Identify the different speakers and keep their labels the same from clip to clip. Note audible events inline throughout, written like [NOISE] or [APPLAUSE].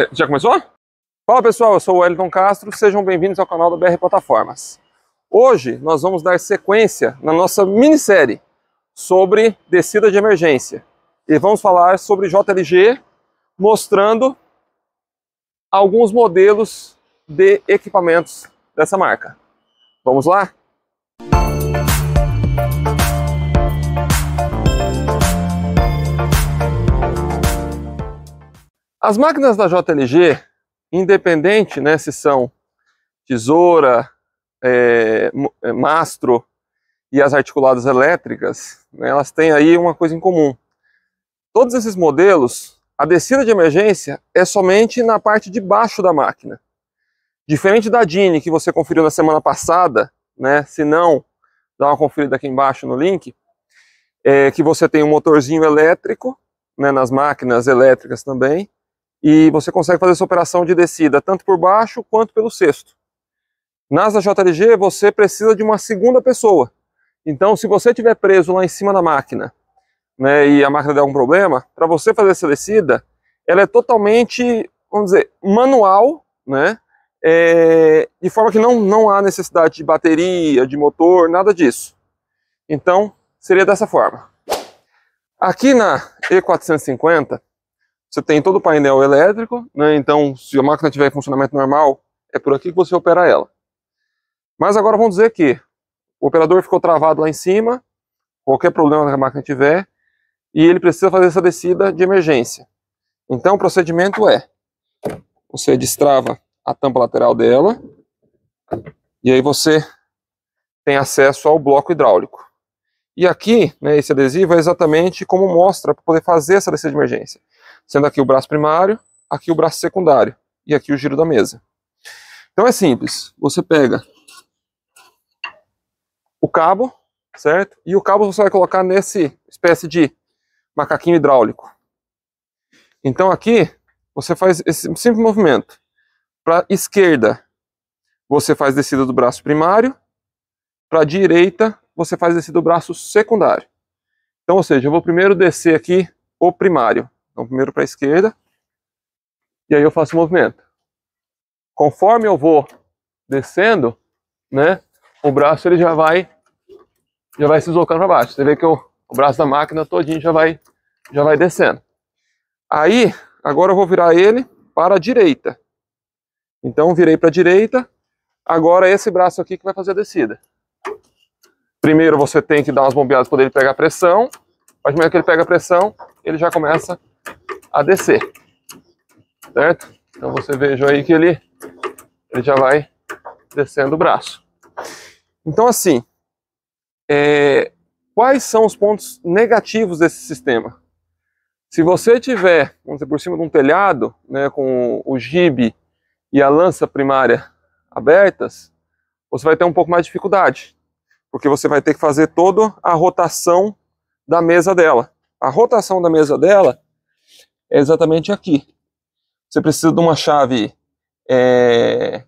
Speaker 1: É, já começou? Fala pessoal, eu sou o Wellington Castro, sejam bem-vindos ao canal da BR Plataformas. Hoje nós vamos dar sequência na nossa minissérie sobre descida de emergência e vamos falar sobre JLG, mostrando alguns modelos de equipamentos dessa marca. Vamos lá? As máquinas da JLG, independente né, se são tesoura, é, é, mastro e as articuladas elétricas, né, elas têm aí uma coisa em comum. Todos esses modelos, a descida de emergência é somente na parte de baixo da máquina. Diferente da Dini que você conferiu na semana passada, né, se não, dá uma conferida aqui embaixo no link, é que você tem um motorzinho elétrico, né, nas máquinas elétricas também, e você consegue fazer essa operação de descida tanto por baixo quanto pelo cesto. Nas JLG você precisa de uma segunda pessoa. Então se você estiver preso lá em cima da máquina né, e a máquina der algum problema, para você fazer essa descida, ela é totalmente, vamos dizer, manual, né, é, de forma que não, não há necessidade de bateria, de motor, nada disso. Então seria dessa forma. Aqui na E450 você tem todo o painel elétrico, né? então se a máquina tiver em funcionamento normal, é por aqui que você opera ela. Mas agora vamos dizer que o operador ficou travado lá em cima, qualquer problema que a máquina tiver, e ele precisa fazer essa descida de emergência. Então o procedimento é, você destrava a tampa lateral dela, e aí você tem acesso ao bloco hidráulico. E aqui, né, esse adesivo é exatamente como mostra para poder fazer essa descida de emergência sendo aqui o braço primário, aqui o braço secundário e aqui o giro da mesa. Então é simples, você pega o cabo, certo? E o cabo você vai colocar nesse espécie de macaquinho hidráulico. Então aqui você faz esse simples movimento. Para esquerda, você faz descida do braço primário. Para direita, você faz descida do braço secundário. Então, ou seja, eu vou primeiro descer aqui o primário. Então primeiro para a esquerda. E aí eu faço o movimento. Conforme eu vou descendo, né, o braço ele já vai já vai se deslocando para baixo. Você vê que eu, o braço da máquina todinho já vai já vai descendo. Aí, agora eu vou virar ele para a direita. Então virei para a direita. Agora é esse braço aqui que vai fazer a descida. Primeiro você tem que dar umas bombeadas para ele pegar pressão. Mas mesmo que ele pega pressão, ele já começa a descer, certo? Então você veja aí que ele, ele já vai descendo o braço. Então assim, é, quais são os pontos negativos desse sistema? Se você tiver, vamos dizer, por cima de um telhado, né, com o gibe e a lança primária abertas, você vai ter um pouco mais de dificuldade, porque você vai ter que fazer toda a rotação da mesa dela. A rotação da mesa dela é exatamente aqui. Você precisa de uma chave é,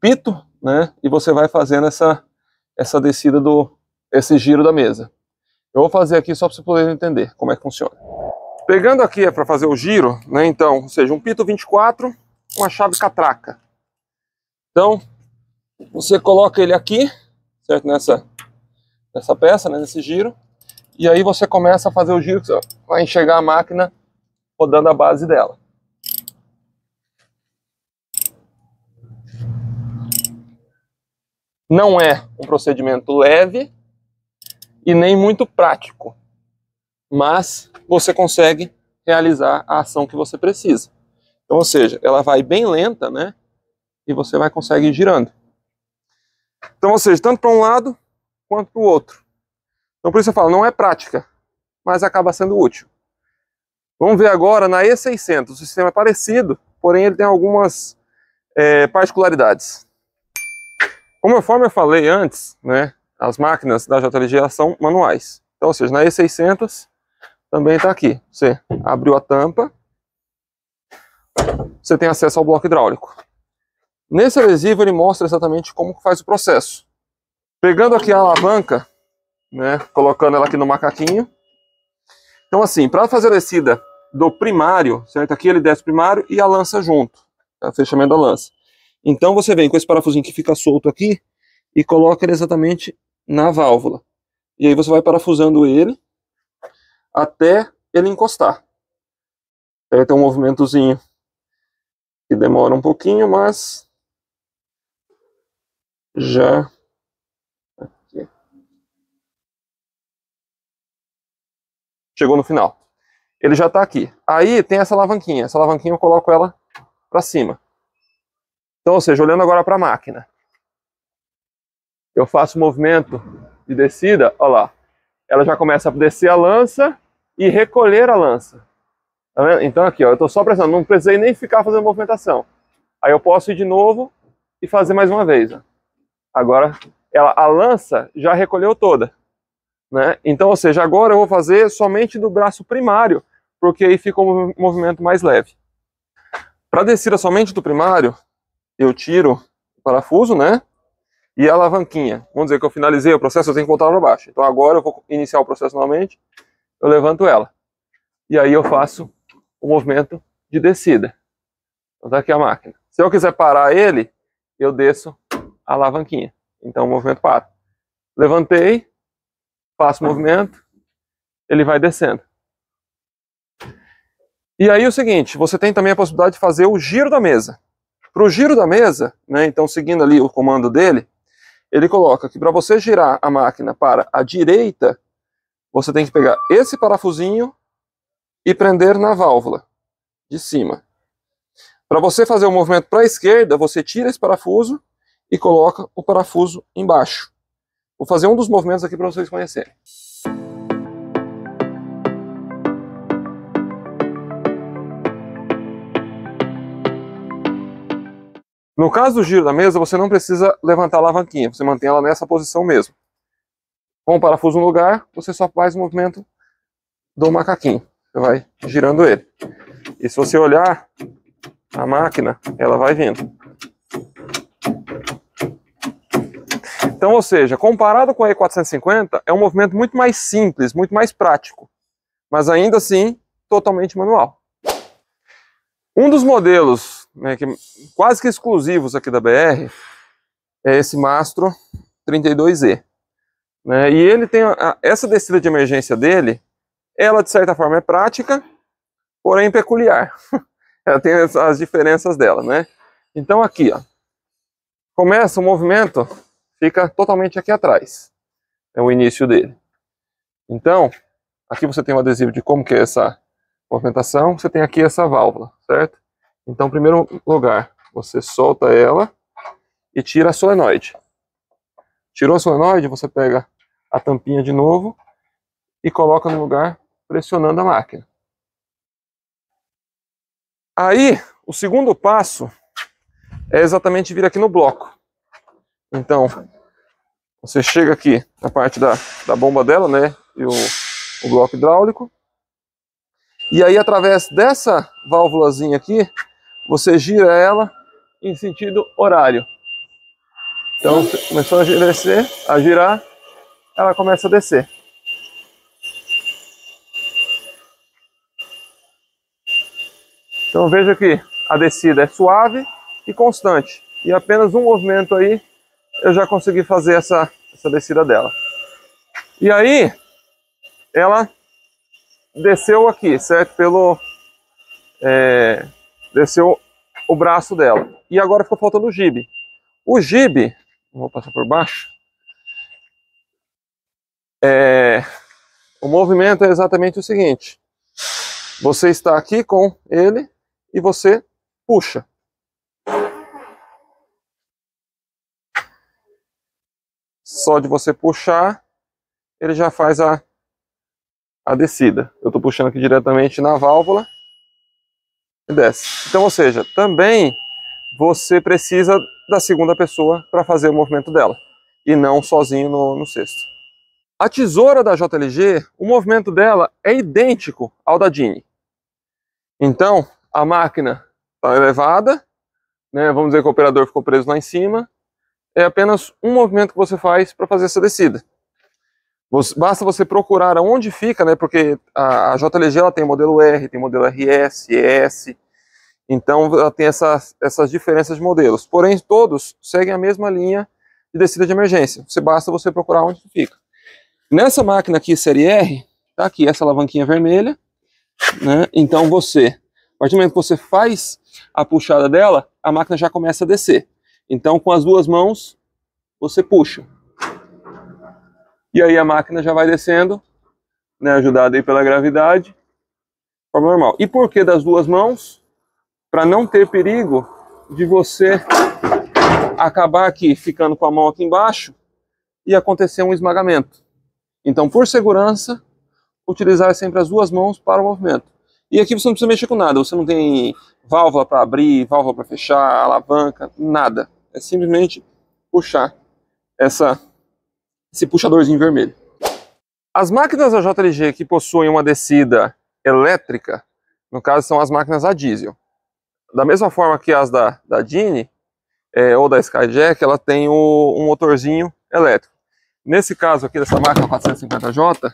Speaker 1: pito, né? E você vai fazendo essa, essa descida do esse giro da mesa. Eu vou fazer aqui só para você poder entender como é que funciona. Pegando aqui é para fazer o giro, né? Então, ou seja, um pito 24, uma chave catraca. Então, você coloca ele aqui, certo? Nessa, nessa peça, né? nesse giro. E aí você começa a fazer o giro, você vai enxergar a máquina rodando a base dela. Não é um procedimento leve e nem muito prático, mas você consegue realizar a ação que você precisa. Então, ou seja, ela vai bem lenta, né? E você vai conseguir girando. Então, ou seja, tanto para um lado quanto para o outro. Então, por isso eu falo, não é prática, mas acaba sendo útil. Vamos ver agora na E600. O sistema é parecido, porém ele tem algumas é, particularidades. Como eu falei antes, né, as máquinas da JLG são manuais. Então, ou seja, na E600 também está aqui. Você abriu a tampa, você tem acesso ao bloco hidráulico. Nesse adesivo ele mostra exatamente como faz o processo. Pegando aqui a alavanca, né, colocando ela aqui no macaquinho. Então assim, para fazer a descida do primário, certo? Aqui ele desce o primário e a lança junto, o tá? fechamento da lança. Então você vem com esse parafusinho que fica solto aqui e coloca ele exatamente na válvula. E aí você vai parafusando ele até ele encostar. Ele tem um movimentozinho que demora um pouquinho, mas já Aqui. chegou no final ele já está aqui. Aí tem essa alavanquinha. Essa alavanquinha eu coloco ela para cima. Então, ou seja, olhando agora para a máquina, eu faço o movimento de descida, olha lá. Ela já começa a descer a lança e recolher a lança. Tá então aqui, ó, eu estou só pressionando, não precisei nem ficar fazendo movimentação. Aí eu posso ir de novo e fazer mais uma vez. Ó. Agora, ela, a lança já recolheu toda. Né? Então, ou seja, agora eu vou fazer somente do braço primário porque aí fica um movimento mais leve. Para descida somente do primário, eu tiro o parafuso, né? E a alavanquinha. Vamos dizer que eu finalizei o processo, eu tenho que voltar para baixo. Então agora eu vou iniciar o processo novamente, eu levanto ela. E aí eu faço o movimento de descida. Então tá aqui a máquina. Se eu quiser parar ele, eu desço a alavanquinha. Então o movimento para. Levantei, faço o movimento, ele vai descendo. E aí é o seguinte, você tem também a possibilidade de fazer o giro da mesa. Para o giro da mesa, né, então seguindo ali o comando dele, ele coloca que para você girar a máquina para a direita, você tem que pegar esse parafusinho e prender na válvula de cima. Para você fazer o movimento para a esquerda, você tira esse parafuso e coloca o parafuso embaixo. Vou fazer um dos movimentos aqui para vocês conhecerem. No caso do giro da mesa, você não precisa levantar a alavanquinha, você mantém ela nessa posição mesmo. Com o parafuso no lugar, você só faz o movimento do macaquinho. Você vai girando ele. E se você olhar a máquina, ela vai vindo. Então, ou seja, comparado com a E450, é um movimento muito mais simples, muito mais prático, mas ainda assim totalmente manual. Um dos modelos né, que é quase que exclusivos aqui da BR, é esse mastro 32E. Né, e ele tem a, essa descida de emergência dele, ela de certa forma é prática, porém peculiar. [LAUGHS] ela tem as, as, diferenças dela, né? Então aqui, ó, começa o movimento, fica totalmente aqui atrás. É o início dele. Então, aqui você tem o adesivo de como que é essa movimentação, você tem aqui essa válvula, certo? Então, em primeiro lugar, você solta ela e tira a solenoide. Tirou a solenoide, você pega a tampinha de novo e coloca no lugar pressionando a máquina. Aí, o segundo passo é exatamente vir aqui no bloco. Então, você chega aqui na parte da, da bomba dela, né? E o, o bloco hidráulico. E aí, através dessa válvulazinha aqui, você gira ela em sentido horário. Então começou a descer, a girar, ela começa a descer. Então veja que a descida é suave e constante. E apenas um movimento aí eu já consegui fazer essa, essa descida dela. E aí ela desceu aqui, certo? Pelo, é, Desceu o braço dela. E agora ficou faltando o gibe. O gibe, vou passar por baixo. É, o movimento é exatamente o seguinte. Você está aqui com ele e você puxa. Só de você puxar, ele já faz a, a descida. Eu estou puxando aqui diretamente na válvula e desce. Então, ou seja, também você precisa da segunda pessoa para fazer o movimento dela, e não sozinho no, no cesto. A tesoura da JLG, o movimento dela é idêntico ao da Dini. Então, a máquina está elevada, né, vamos dizer que o operador ficou preso lá em cima, é apenas um movimento que você faz para fazer essa descida basta você procurar aonde fica, né? Porque a, a JLG ela tem modelo R, tem modelo RS, ES. Então ela tem essas, essas diferenças de modelos. Porém, todos seguem a mesma linha de descida de emergência. Você basta você procurar onde fica. Nessa máquina aqui, série R, tá aqui essa alavanquinha vermelha, né? Então você, a partir do momento que você faz a puxada dela, a máquina já começa a descer. Então com as duas mãos você puxa. E aí a máquina já vai descendo, né, ajudada aí pela gravidade, forma normal. E por que das duas mãos? Para não ter perigo de você acabar aqui ficando com a mão aqui embaixo e acontecer um esmagamento. Então, por segurança, utilizar sempre as duas mãos para o movimento. E aqui você não precisa mexer com nada, você não tem válvula para abrir, válvula para fechar, alavanca, nada. É simplesmente puxar essa esse puxadorzinho vermelho. As máquinas da JLG que possuem uma descida elétrica, no caso são as máquinas a diesel. Da mesma forma que as da, da Dini é, ou da Skyjack, ela tem o, um motorzinho elétrico. Nesse caso aqui dessa máquina 450J,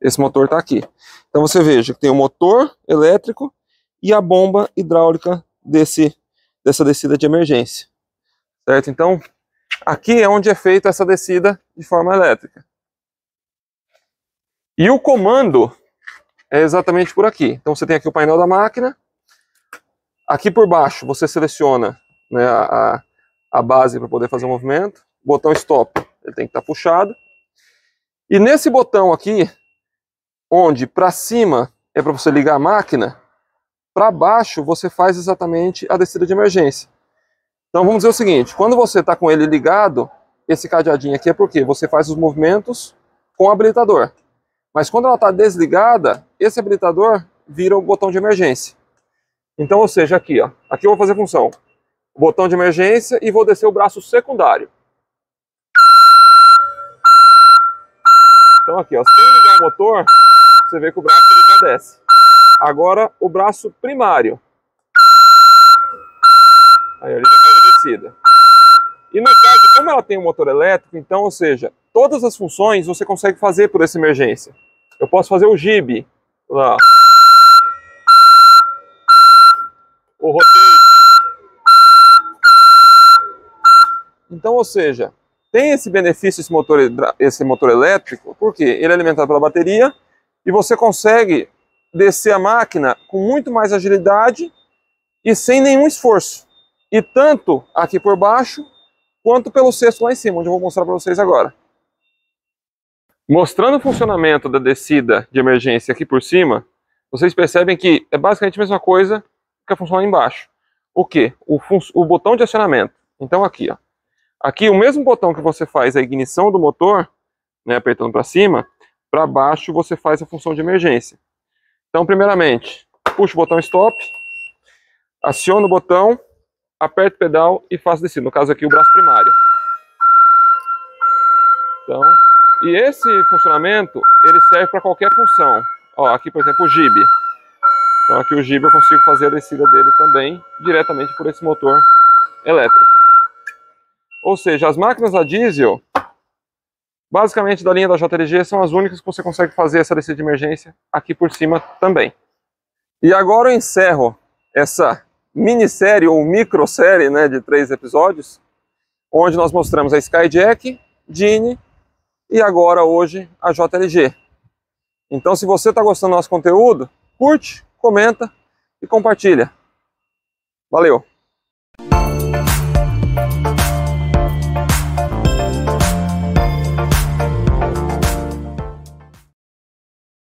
Speaker 1: esse motor está aqui. Então você veja que tem o motor elétrico e a bomba hidráulica desse, dessa descida de emergência. Certo? Então, Aqui é onde é feita essa descida de forma elétrica. E o comando é exatamente por aqui. Então você tem aqui o painel da máquina. Aqui por baixo você seleciona né, a, a base para poder fazer o movimento. Botão stop, ele tem que estar tá puxado. E nesse botão aqui, onde para cima é para você ligar a máquina, para baixo você faz exatamente a descida de emergência. Então vamos dizer o seguinte, quando você está com ele ligado, esse cadeadinho aqui é porque você faz os movimentos com o habilitador. Mas quando ela está desligada, esse habilitador vira o botão de emergência. Então, ou seja, aqui, ó, aqui eu vou fazer função. Botão de emergência e vou descer o braço secundário. Então aqui, ó, sem ligar o motor, você vê que o braço ele já desce. Agora o braço primário. Aí ele já faz e no caso, como ela tem um motor elétrico, então, ou seja, todas as funções você consegue fazer por essa emergência. Eu posso fazer o gibe, lá. o rotate. Então, ou seja, tem esse benefício esse motor, esse motor elétrico, porque ele é alimentado pela bateria e você consegue descer a máquina com muito mais agilidade e sem nenhum esforço. E tanto aqui por baixo, quanto pelo cesto lá em cima, onde eu vou mostrar para vocês agora. Mostrando o funcionamento da descida de emergência aqui por cima, vocês percebem que é basicamente a mesma coisa que a função lá embaixo. O que? O, o botão de acionamento. Então aqui, ó. Aqui o mesmo botão que você faz a ignição do motor, né, apertando para cima, para baixo você faz a função de emergência. Então primeiramente, puxa o botão stop, aciona o botão aperto o pedal e faço descida. No caso aqui, o braço primário. Então, e esse funcionamento, ele serve para qualquer função. Ó, aqui, por exemplo, o gibe. Então aqui o gibe eu consigo fazer a descida dele também, diretamente por esse motor elétrico. Ou seja, as máquinas a diesel, basicamente da linha da JLG, são as únicas que você consegue fazer essa descida de emergência aqui por cima também. E agora eu encerro essa minissérie ou microsérie né, de três episódios, onde nós mostramos a Skyjack, Gene e agora hoje a JLG. Então se você está gostando do nosso conteúdo, curte, comenta e compartilha. Valeu!